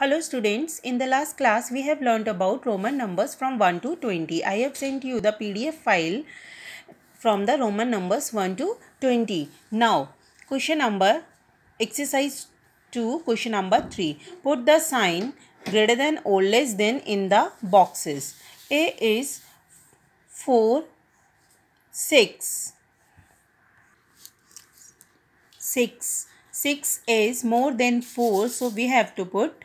Hello students, in the last class we have learnt about Roman numbers from 1 to 20. I have sent you the PDF file from the Roman numbers 1 to 20. Now, question number exercise 2, question number 3. Put the sign greater than or less than in the boxes. A is 4, 6, 6. 6 is more than 4 so we have to put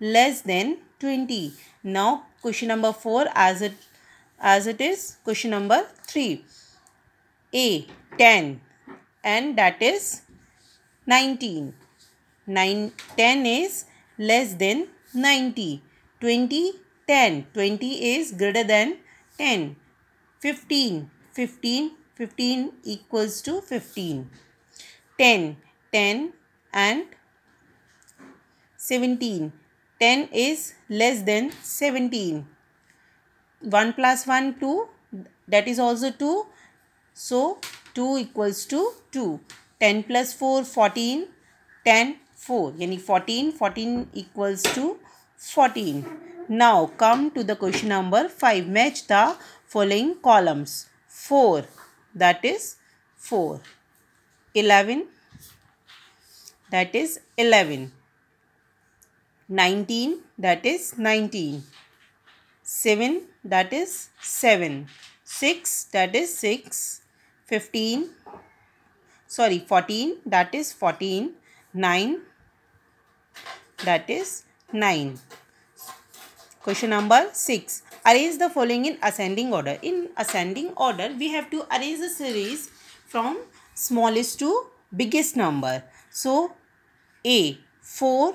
less than 20. Now question number 4 as it as it is question number 3. A 10 and that is 19. 9 10 is less than 90. 20 10. 20 is greater than 10. 15 15 15 equals to 15. 10 10 and 17 10 is less than 17. 1 plus 1, 2. That is also 2. So, 2 equals to 2. 10 plus 4, 14. 10, 4. Yani 14, 14 equals to 14. Now, come to the question number 5. Match the following columns. 4. That is 4. 11. That is 11. 19 that is 19 7 that is 7 6 that is 6 15 sorry 14 that is 14 9 that is 9 question number 6 arrange the following in ascending order in ascending order we have to arrange the series from smallest to biggest number so a 4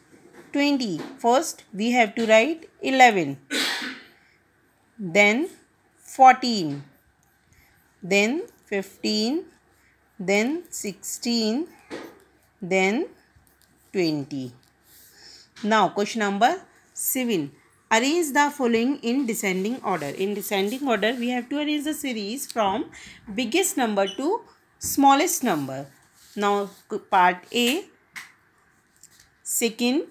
20. First we have to write 11. then 14. Then 15. Then 16. Then 20. Now question number 7. Arrange the following in descending order. In descending order we have to arrange the series from biggest number to smallest number. Now part A, second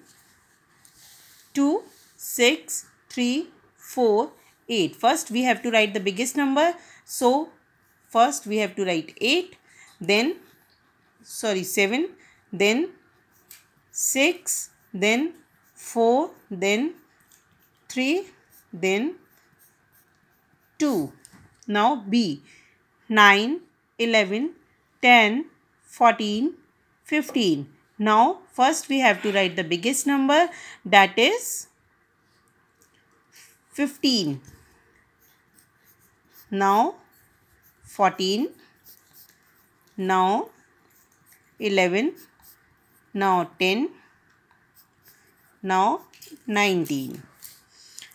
2, 6, 3, 4, 8. First we have to write the biggest number. So first we have to write 8 then sorry 7 then 6 then 4 then 3 then 2 now b 9 11 10 14 15 now, first we have to write the biggest number that is 15. Now, 14. Now, 11. Now, 10. Now, 19.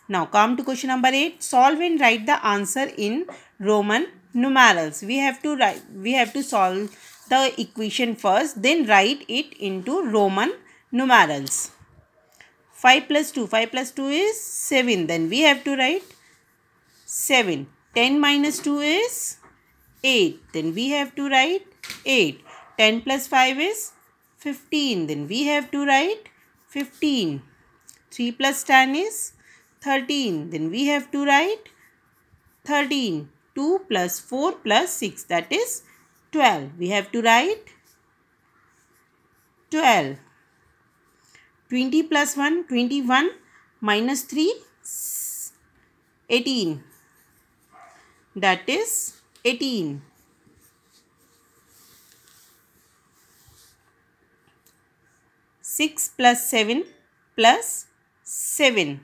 Now, come to question number 8. Solve and write the answer in Roman numerals. We have to write, we have to solve the equation first then write it into Roman numerals. 5 plus 2, 5 plus 2 is 7 then we have to write 7. 10 minus 2 is 8 then we have to write 8. 10 plus 5 is 15 then we have to write 15. 3 plus 10 is 13 then we have to write 13. 2 plus 4 plus 6 that is 12. We have to write 12. 20 plus 1, 21, minus 3, 18. That is 18. Six plus seven plus seven.